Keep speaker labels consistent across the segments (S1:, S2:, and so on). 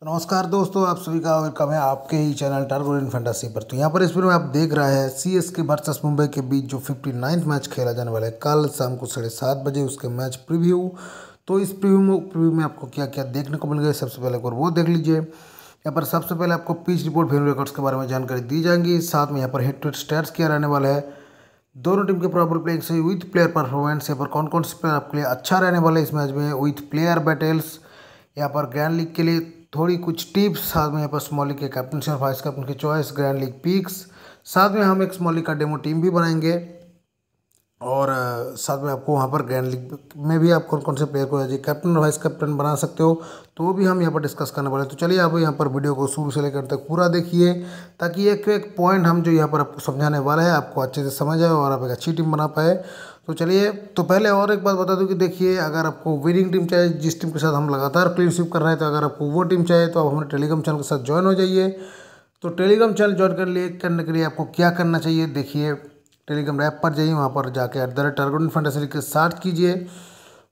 S1: तो नमस्कार दोस्तों आप सभी का वेलकम है आपके ही चैनल टर्गो इन फेंटासी पर तो यहाँ पर इस वीडियो में आप देख रहा है C S K versus Mumbai के बीच जो फिफ्टी नाइन्थ मैच खेला जाने वाला है कल शाम को साढ़े सात बजे उसके मैच प्रीव्यू तो इस प्रीव्यू प्रीव्यू में आपको क्या क्या देखने को मिल गया सबसे पहले एक और वो देख लीजिए यहाँ पर सबसे पहले आपको पिच रिपोर्ट फिल्म रिकॉर्ड्स के बारे में जानकारी दी जाएंगी साथ में यहाँ पर हेड टू हेड स्टैट्स क्या रहने वाला है दोनों टीम के प्रॉपर प्लेइंग से विथ प्लेयर परफॉर्मेंस यहाँ पर कौन कौन से प्लेयर आपके लिए अच्छा रहने वाला है इस मैच में विथ प्लेयर बैटल्स यहाँ पर ग्रैंड लीग के लिए थोड़ी कुछ टिप्स साथ में यहाँ पर स्मॉली के कैप्टन और वाइस कैप्टन की चॉइस ग्रैंड लीग पिक्स साथ में हम एक स्मॉली का डेमो टीम भी बनाएंगे और साथ में आपको वहाँ पर ग्रैंड लीग में भी आप कौन कौन से प्लेयर को कैप्टन और वाइस कैप्टन बना सकते हो तो वो भी हम यहाँ पर डिस्कस करने वाले तो चलिए आप यहाँ पर वीडियो को शुरू से लेकर तक पूरा देखिए ताकि एक एक पॉइंट हम जो यहाँ पर आपको समझाने वाला है आपको अच्छे से समझ आए और आप एक अच्छी टीम बना पाए तो चलिए तो पहले और एक बात बता दूं कि देखिए अगर आपको विनिंग टीम चाहिए जिस टीम के साथ हम लगातार क्लीनशिप कर रहे हैं तो अगर आपको वो टीम चाहिए तो आप हमारे टेलीग्राम चैनल के साथ ज्वाइन हो जाइए तो टेलीग्राम चैनल ज्वाइन कर लिए करने के लिए आपको क्या करना चाहिए देखिए टेलीग्राम ऐप पर जाइए वहाँ पर जाके at the rate target fund साथ कीजिए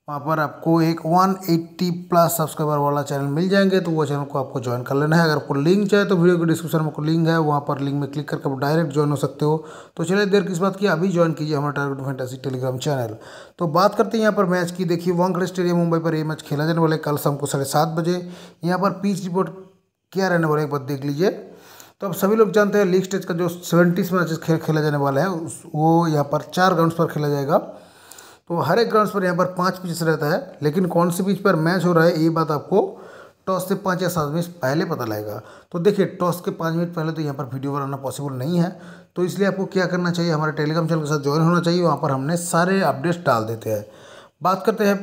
S1: वहाँ पर आपको एक 180 प्लस सब्सक्राइबर वाला चैनल मिल जाएंगे तो वो चैनल को आपको ज्वाइन कर लेना है अगर आपको लिंक चाहिए तो वीडियो के डिस्क्रिप्शन में को लिंक है वहाँ पर लिंक में क्लिक करके आप डायरेक्ट ज्वाइन हो सकते हो तो चलिए देर किस बात की अभी ज्वाइन कीजिए हमारा टारगेट फैंटासी टेलीग्राम चैनल तो बात करते हैं यहाँ पर मैच की देखिए वांगड़े स्टेडियम मुंबई पर ये मैच खेला जाने वाला है कल शाम को साढ़े सात बजे यहाँ पर पीच रिपोर्ट क्या रहने वाला है एक बार देख लीजिए तो अब सभी लोग जानते हैं लीग स्टेज का जो सेवेंटीस मैचेस खेला जाने वाला है वो यहाँ पर चार ग्राउंड्स पर खेला जाएगा तो हर एक ग्राउंड पर यहाँ पर पाँच पिचेस रहता है लेकिन कौन सी पिच पर मैच हो रहा है ये बात आपको टॉस से पाँच या सात मिनट पहले पता लगेगा तो देखिए टॉस के पाँच मिनट पहले तो यहाँ पर वीडियो बनाना पॉसिबल नहीं है तो इसलिए आपको क्या करना चाहिए हमारे टेलीग्राम चैनल के साथ ज्वाइन होना चाहिए वहाँ पर हमने सारे अपडेट्स डाल देते हैं बात करते हैं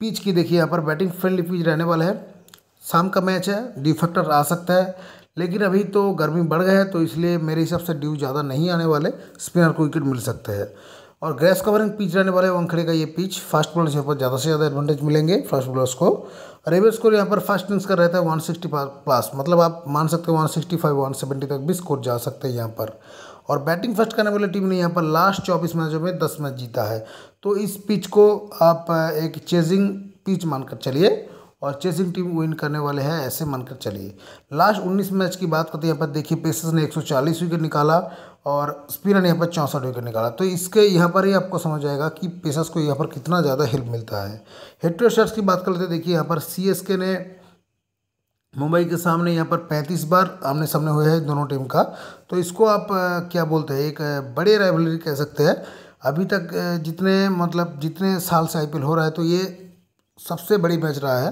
S1: पिच की देखिए यहाँ पर बैटिंग फ्रेंडली पिच रहने वाला है शाम का मैच है डिफेक्टर आ सकता है लेकिन अभी तो गर्मी बढ़ गया है तो इसलिए मेरे हिसाब से ड्यू ज़्यादा नहीं आने वाले स्पिनर को विकेट मिल सकते हैं और ग्रेस कवरिंग पिच रहने वाले वनखड़े का ये पिच फास्ट बॉलर्स यहाँ पर ज़्यादा से ज़्यादा एडवांटेज मिलेंगे फास्ट बॉलर्स को और एवरेज स्कोर यहाँ पर फास्ट इनिंग्स का रहता है सिक्सटी प्लस मतलब आप मान सकते फाइव वन सेवेंटी तक भी स्कोर जा सकते हैं यहाँ पर और बैटिंग फर्स्ट करने वाली टीम ने यहाँ पर लास्ट चौबीस मैचों में दस मैच जीता है तो इस पिच को आप एक चेजिंग पिच मानकर चलिए और चेसिंग टीम विन करने वाले हैं ऐसे मानकर चलिए लास्ट 19 मैच की बात करते हैं यहाँ पर देखिए पेसर्स ने 140 विकेट निकाला और स्पिनर ने यहाँ पर चौंसठ विकेट निकाला तो इसके यहाँ पर ही आपको समझ आएगा कि पेसर्स को यहाँ पर कितना ज़्यादा हेल्प मिलता है हेड टू शर्ट्स की बात कर लेते हैं देखिए यहाँ पर सी ने मुंबई के सामने यहाँ पर पैंतीस बार आमने सामने हुए हैं दोनों टीम का तो इसको आप क्या बोलते हैं एक बड़े राइवलरी कह सकते हैं अभी तक जितने मतलब जितने साल से आई हो रहा है तो ये सबसे बड़ी मैच रहा है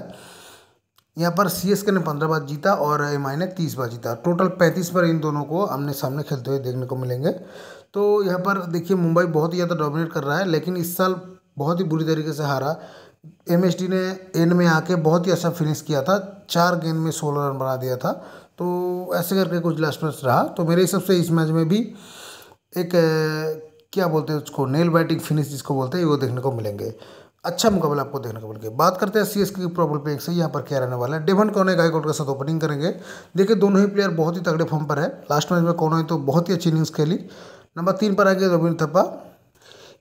S1: यहाँ पर सी एस के ने पंद्रह बार जीता और एम आई ने तीस बार जीता टोटल पैंतीस बार इन दोनों को हमने सामने खेलते हुए देखने को मिलेंगे तो यहाँ पर देखिए मुंबई बहुत ही ज़्यादा डोमिनेट कर रहा है लेकिन इस साल बहुत ही बुरी तरीके से हारा एम एस डी ने एंड में आके बहुत ही अच्छा फिनिश किया था चार गेंद में सोलह रन बना दिया था तो ऐसे करके कुछ लास्ट मैच रहा तो मेरे हिसाब से इस मैच में भी एक क्या बोलते हैं उसको नेल बैटिंग फिनिश जिसको बोलते हैं वो देखने को मिलेंगे अच्छा मुकाबला आपको देखने को मिल गया बात करते हैं सी एस की प्रॉबल प्लेइंग से यहाँ पर क्या रहने वाला है डेवन कौन है के साथ ओपनिंग करेंगे देखिए दोनों ही प्लेयर बहुत ही तगड़े फॉर्म पर है लास्ट मैच में कौन है तो बहुत ही अच्छी इनिंग्स खेली नंबर तीन पर आ गए रविंद्र थप्पा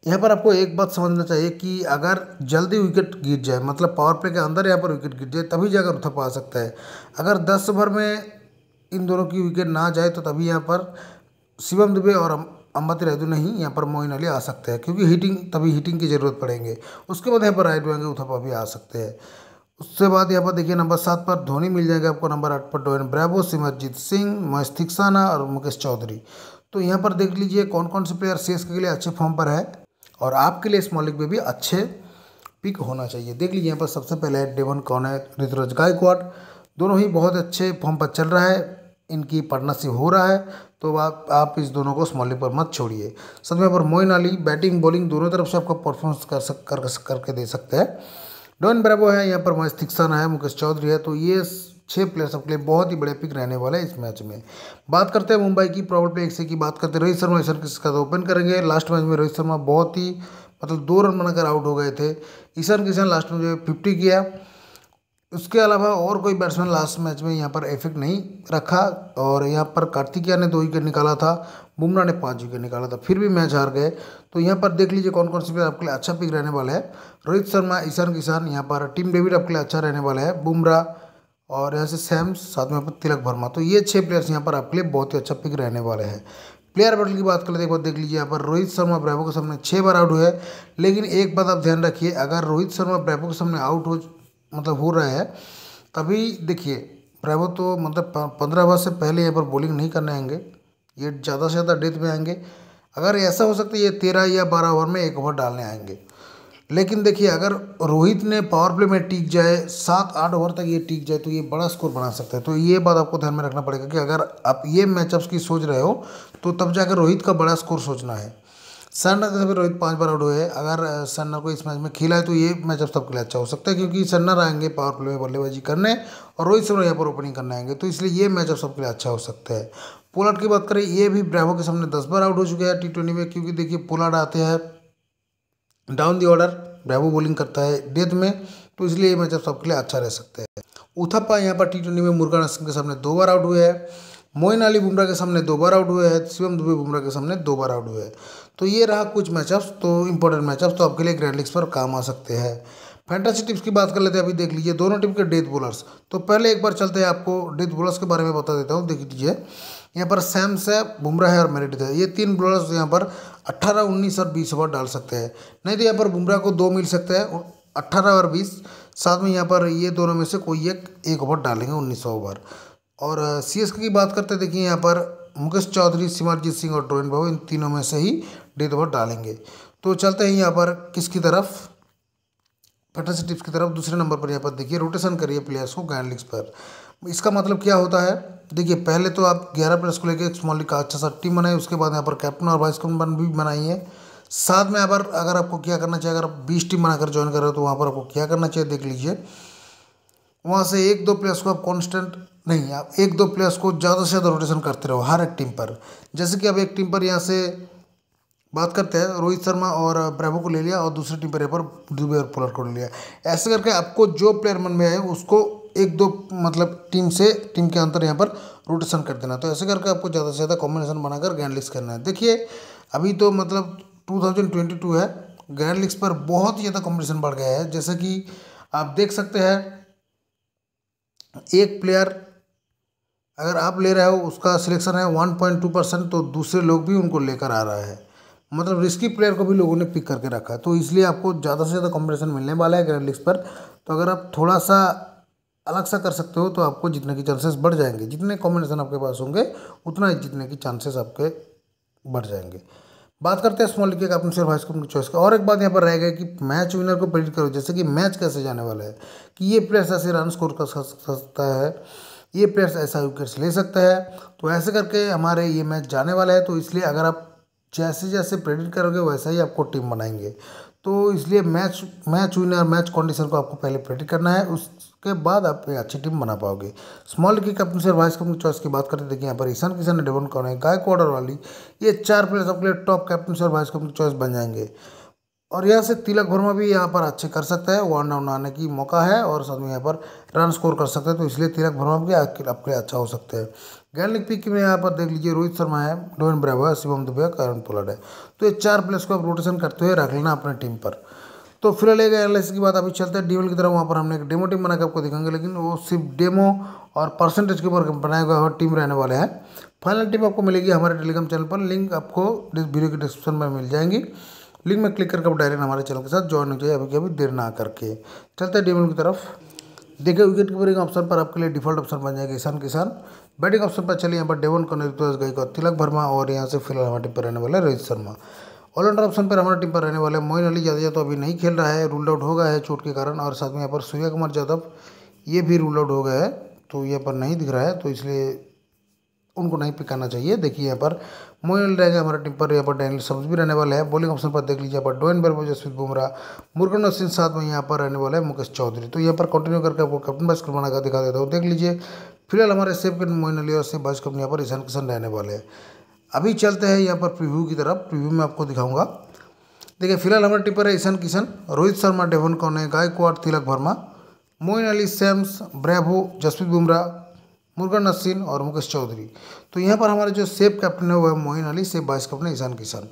S1: यहाँ पर आपको एक बात समझना चाहिए कि अगर जल्दी विकेट गिर जाए मतलब पावर प्ले के अंदर यहाँ पर विकेट गिर जाए तभी जाकर थप्पा आ सकता है अगर दस ओवर में इन दोनों की विकेट ना जाए तो तभी यहाँ पर शिवम दुबे और अम्बत रहदू नहीं यहाँ पर मोइन अली आ सकते हैं क्योंकि हीटिंग तभी हीटिंग की ज़रूरत पड़ेंगे उसके बाद यहाँ पर राइट वेंगे उथप्पा भी आ सकते हैं उसके बाद यहाँ पर देखिए नंबर सात पर धोनी मिल जाएगा आपको नंबर आठ पर डोइन ब्रैबो सिमरजीत सिंह महेश थिक्साना और मुकेश चौधरी तो यहाँ पर देख लीजिए कौन कौन से प्लेयर सी के लिए अच्छे फॉर्म पर है और आपके लिए इस मॉलिक में भी अच्छे पिक होना चाहिए देख लीजिए यहाँ पर सबसे पहले डेवन कौन है ऋतुराज गायकवाड दोनों ही बहुत अच्छे फॉर्म पर चल रहा है इनकी पार्टनरशिप हो रहा है तो आप आप इस दोनों को स्मॉल पर मत छोड़िए साथ में पर मोइन अली बैटिंग बॉलिंग दोनों तरफ से आपका परफॉर्मेंस कर सक कर करके दे सकते हैं डोन ब्रेबो है यहाँ पर मोहित थिक्सन है मुकेश चौधरी है तो ये छः प्लेयर्स आपके लिए बहुत ही बड़े पिक रहने वाले हैं इस मैच में बात करते हैं मुंबई की प्रॉबल पे एक से की बात करते हैं रोहित शर्मा किस का ओपन करेंगे लास्ट मैच में रोहित शर्मा बहुत ही मतलब दो रन बनाकर आउट हो गए थे ईशान किशन लास्ट में जो फिफ्टी किया उसके अलावा और कोई बैट्समैन लास्ट मैच में यहाँ पर इफेक्ट नहीं रखा और यहाँ पर कार्तिकिया ने दो विकेट निकाला था बुमराह ने पाँच विकेट निकाला था फिर भी मैच हार गए तो यहाँ पर देख लीजिए कौन कौन से प्लेयर आपके लिए अच्छा पिक रहने वाला है रोहित शर्मा ईशान किसान यहाँ पर टीम डेविड आपके लिए अच्छा रहने वाला है बुमराह और यहाँ से सैम्स साथ में तिलक वर्मा तो ये छः प्लेयर्स यहाँ पर आपके लिए बहुत ही अच्छा पिक रहने वाले हैं प्लेयर बैटल की बात करें एक बार देख लीजिए यहाँ पर रोहित शर्मा ब्रैबो के सामने छः बार आउट हुए लेकिन एक बात आप ध्यान रखिए अगर रोहित शर्मा ब्रैबो के सामने आउट हो मतलब हो रहा है तभी देखिए प्रभु तो मतलब पंद्रह ओवर से पहले यहाँ पर बॉलिंग नहीं करने आएंगे ये ज़्यादा से ज़्यादा डेथ में आएंगे अगर ऐसा हो सकता है ये तेरह या बारह ओवर में एक ओवर डालने आएंगे लेकिन देखिए अगर रोहित ने पावर प्ले में टिक जाए सात आठ ओवर तक ये टिक जाए तो ये बड़ा स्कोर बना सकता है तो ये बात आपको ध्यान में रखना पड़ेगा कि अगर आप ये मैचअप्स की सोच रहे हो तो तब जाकर रोहित का बड़ा स्कोर सोचना है सनर के तो रोहित पाँच बार आउट हुए अगर सन्नर को इस मैच में खेला है तो ये मैचअप सबके लिए अच्छा हो सकता है क्योंकि सन्नर आएंगे पावर प्ले में बल्लेबाजी करने और रोहित शर्मा यहाँ पर ओपनिंग करने आएंगे तो इसलिए ये अब सबके लिए अच्छा हो सकता है पोलाट की बात करें ये भी ब्रावो के सामने दस बार आउट हो चुका है टी ट्वेंटी में क्योंकि देखिए पोलाट आते हैं down the order Bravo bowling करता है डेथ में तो इसलिए ये मैचअप सबके लिए अच्छा रह सकता है उथप्पा यहाँ पर टी ट्वेंटी में मुर्गा नसीम के सामने दो बार आउट हुए हैं मोइन अली बुमराह के सामने दो बार आउट हुए हैं शिवम दुबे बुमराह के सामने दो बार आउट हुए हैं तो ये रहा कुछ मैचअप्स तो इंपॉर्टेंट मैचअप्स तो आपके लिए ग्रैंड लिक्स पर काम आ सकते हैं फैंटासी टिप्स की बात कर लेते हैं अभी देख लीजिए दोनों टीम के डेथ बोलर्स तो पहले एक बार चलते हैं आपको डेथ बोलर्स के बारे में बता देता हूँ देख लीजिए यहाँ पर सैम्स है बुमराह है और मेरिट है ये तीन बोलर्स यहाँ पर अट्ठारह उन्नीस और बीस ओवर डाल सकते हैं नहीं तो यहाँ पर बुमराह को दो मिल सकते हैं अट्ठारह और बीस साथ में यहाँ पर ये दोनों में से कोई एक एक ओवर डालेंगे उन्नीस ओवर और सी की बात करते देखिए यहाँ पर मुकेश चौधरी सिमरजीत सिंह और ड्रोइन भाव इन तीनों में से ही डेट ऑफ बर्थ डालेंगे तो चलते हैं यहाँ पर किसकी तरफ पैटर्न टिप्स की तरफ दूसरे नंबर पर यहाँ पर देखिए रोटेशन करिए प्लेयर्स को गायन लिग्स पर इसका मतलब क्या होता है देखिए पहले तो आप ग्यारह प्लेयर्स को लेकर स्मॉल लीग का अच्छा सा टीम बनाए उसके बाद यहाँ पर कैप्टन और वाइस कैप्टन भी बनाइए साथ में यहाँ पर अगर आपको क्या करना चाहिए अगर आप बीस टीम बनाकर ज्वाइन कर रहे हो तो वहाँ पर आपको क्या करना चाहिए देख लीजिए वहाँ से एक दो प्लेयर्स को आप कॉन्स्टेंट नहीं आप एक दो प्लेयर्स को ज़्यादा से ज़्यादा रोटेशन करते रहो हर एक टीम पर जैसे कि अब एक टीम पर यहाँ से बात करते हैं रोहित शर्मा और ब्रैमो को ले लिया और दूसरी टीम पर पर दुबे और पोलर को ले लिया ऐसे करके आपको जो प्लेयर मन में आए उसको एक दो मतलब टीम से टीम के अंतर यहाँ पर रोटेशन कर देना तो ऐसे करके आपको ज़्यादा से ज़्यादा कॉम्बिनेशन बनाकर ग्रैंड लिस्ट करना है देखिए अभी तो मतलब 2022 है ग्रैंड लिग्स पर बहुत ही ज़्यादा कॉम्पिटिशन बढ़ गया है जैसे कि आप देख सकते हैं एक प्लेयर अगर आप ले रहे हो उसका सिलेक्शन है टू परसेंट तो दूसरे लोग भी उनको लेकर आ रहा है मतलब रिस्की प्लेयर को भी लोगों ने पिक करके रखा है तो इसलिए आपको ज़्यादा से ज़्यादा कॉम्पिटिशन मिलने वाला है ग्रैंड पर तो अगर आप थोड़ा सा अलग सा कर सकते हो तो आपको जीतने के चांसेस बढ़ जाएंगे जितने कॉम्बिनेशन आपके पास होंगे उतना जीतने के चांसेस आपके बढ़ जाएंगे बात करते हैं स्मॉल लिखिएगा अपने सिर्फ हाईस्कूल की चॉइस का और एक बात यहाँ पर रह कि मैच विनर को प्रेडिक्ट करो जैसे कि मैच कैसे जाने वाला है कि ये प्लेयर्स ऐसे रन स्कोर कर सकता है ये प्लेयर्स ऐसा विकेट्स ले सकता है तो ऐसे करके हमारे ये मैच जाने वाला है तो इसलिए अगर आप जैसे जैसे प्रेडिक्ट करोगे वैसा ही आपको टीम बनाएंगे तो इसलिए match match winner match condition को आपको पहले प्रेडिक्ट करना है उसके बाद आप अच्छी टीम बना पाओगे स्मॉल की कैप्टन से वाइस कैप्टन चॉइस की बात करते देखिए यहाँ पर ईशान किशन डेवन कौन है गायक और वाली ये चार प्लेयर्स आपके लिए टॉप कैप्टन से वाइस कैप्टन चॉइस बन जाएंगे और यहाँ से तिलक वर्मा भी यहाँ पर अच्छे कर सकता है वन डाउन आने की मौका है और साथ में यहाँ पर रन स्कोर कर सकते हैं तो इसलिए तिलक वर्मा भी आपके लिए अच्छा हो सकता है गैर पिक में यहाँ पर देख लीजिए रोहित शर्मा है डोविन ब्रावो है शिवम दुबे करण पोलड है तो ये चार प्लेयर्स को आप रोटेशन करते हुए रख लेना अपने टीम पर तो फिलहाल एक एनालिसिस की बात अभी चलते हैं डीवन की तरफ वहाँ पर हमने एक डेमो टीम बनाकर आपको दिखाएंगे लेकिन वो सिर्फ डेमो और परसेंटेज के ऊपर हुए और टीम रहने वाले हैं फाइनल टीम आपको मिलेगी हमारे टेलीग्राम चैनल पर लिंक आपको वीडियो के डिस्क्रिप्शन में मिल जाएंगी लिंक में क्लिक करके आप डायरेक्ट हमारे चैनल के साथ ज्वाइन हो जाए अभी अभी देर ना करके चलते हैं डेमन की तरफ देखिए विकेट कीपरिंग ऑप्शन पर आपके लिए डिफॉल्ट ऑप्शन बन जाएगा ईशान किसान बैटिंग ऑप्शन पर चलिए यहाँ पर डेवन नेतृत्व गई का तिलक वर्मा और यहाँ से फिलहाल हमारी टीम पर रहने वाले रोहित शर्मा ऑलराउंडर ऑप्शन पर हमारे टीम पर रहने वाले मोइन अली यादव तो अभी नहीं खेल रहा है रूल आउट हो गया है चोट के कारण और साथ में यहाँ पर सूर्य कुमार यादव ये भी रूल आउट हो गया है तो यहाँ पर नहीं दिख रहा है तो इसलिए उनको नहीं पिकाना चाहिए देखिए यहाँ पर मोइन रहेंगे हमारे टीम पर यहाँ पर डैनियल सब्ज भी रहने वाले हैं बॉलिंग ऑप्शन पर देख लीजिए यहाँ पर डोन बर्बो जसवीत बुमराह मुर्गन सिंह साथ में यहाँ पर रहने वाले हैं मुकेश चौधरी तो यहाँ पर कंटिन्यू करके आपको कैप्टन बाइस कप बनाकर दिखा देता हूँ देख लीजिए फिलहाल हमारे सेफ कैप्टन मोइन अली और सेफ बाइस कैप्टन यहाँ पर ईशान किशन रहने वाले हैं अभी चलते हैं यहाँ पर प्रिव्यू की तरफ प्रिव्यू में आपको दिखाऊंगा देखिए फिलहाल हमारे टीम पर है ईशान किशन रोहित शर्मा डेवन कौन है Gaikwad Tilak Varma Moeen Ali Sams Bravo Jasprit Bumrah Murugan Ashwin और मुकेश चौधरी तो यहाँ पर हमारे जो सेफ कैप्टन है वो है Moeen Ali safe vice captain Ishan Kishan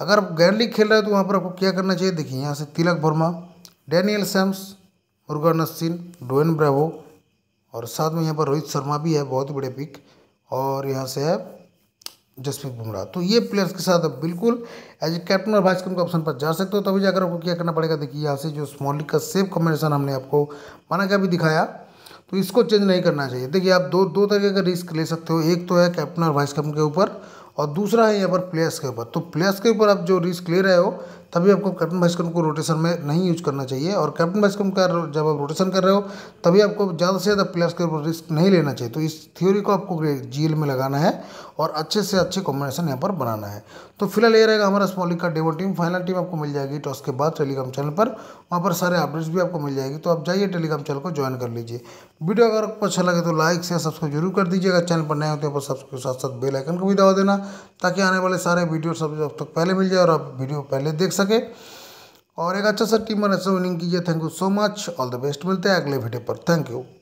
S1: अगर आप गैर लीग खेल रहे हैं तो वहाँ पर आपको क्या करना चाहिए देखिए यहाँ से Tilak Varma Daniel Sams Murugan Ashwin Dwayne Bravo और साथ में यहाँ पर रोहित शर्मा भी है बहुत बड़े पिक और यहाँ से है जसप्रीत बुमराह तो ये प्लेयर्स के साथ बिल्कुल एज ए कैप्टन और वाइस कैप्टन के ऑप्शन पर जा सकते हो तभी जाकर आपको क्या करना पड़ेगा देखिए यहाँ से जो स्मॉल लीग का सेफ कॉम्बिनेशन हमने आपको माना क्या भी दिखाया तो इसको चेंज नहीं करना चाहिए देखिए आप दो दो तरीके का रिस्क ले सकते हो एक तो है कैप्टन और वाइस कैप्टन के ऊपर और दूसरा है यहाँ पर प्लेयर्स के ऊपर तो प्लेयर्स के ऊपर आप जो रिस्क ले रहे हो तभी आपको कैप्टन भास्करम को रोटेशन में नहीं यूज करना चाहिए और कैप्टन भास्करम का जब आप रोटेशन कर रहे हो तभी आपको ज़्यादा से ज़्यादा प्लेयर्स के ऊपर रिस्क नहीं लेना चाहिए तो इस थ्योरी को आपको जील में लगाना है और अच्छे से अच्छे कॉम्बिनेशन यहाँ पर बनाना है तो फिलहाल ये रहेगा हमारा स्मॉल का डेवो टीम फाइनल टीम आपको मिल जाएगी टॉस के बाद टेलीग्राम चैनल पर वहाँ पर सारे अपडेट्स भी आपको मिल जाएगी तो आप जाइए टेलीग्राम चैनल को ज्वाइन कर लीजिए वीडियो अगर आपको अच्छा लगे तो लाइक से सब्सक्राइब जरूर कर दीजिएगा चैनल पर नए होते हैं पर तो सब्सक्राइब साथ साथ बेलाइकन को भी दबा देना ताकि आने वाले सारे वीडियो सब तक पहले मिल जाए और आप वीडियो पहले देख सकते सके और एक अच्छा सा टीम और अच्छा विनिंग कीजिए thank you so much all the best मिलते हैं अगले वीडियो पर थैंक यू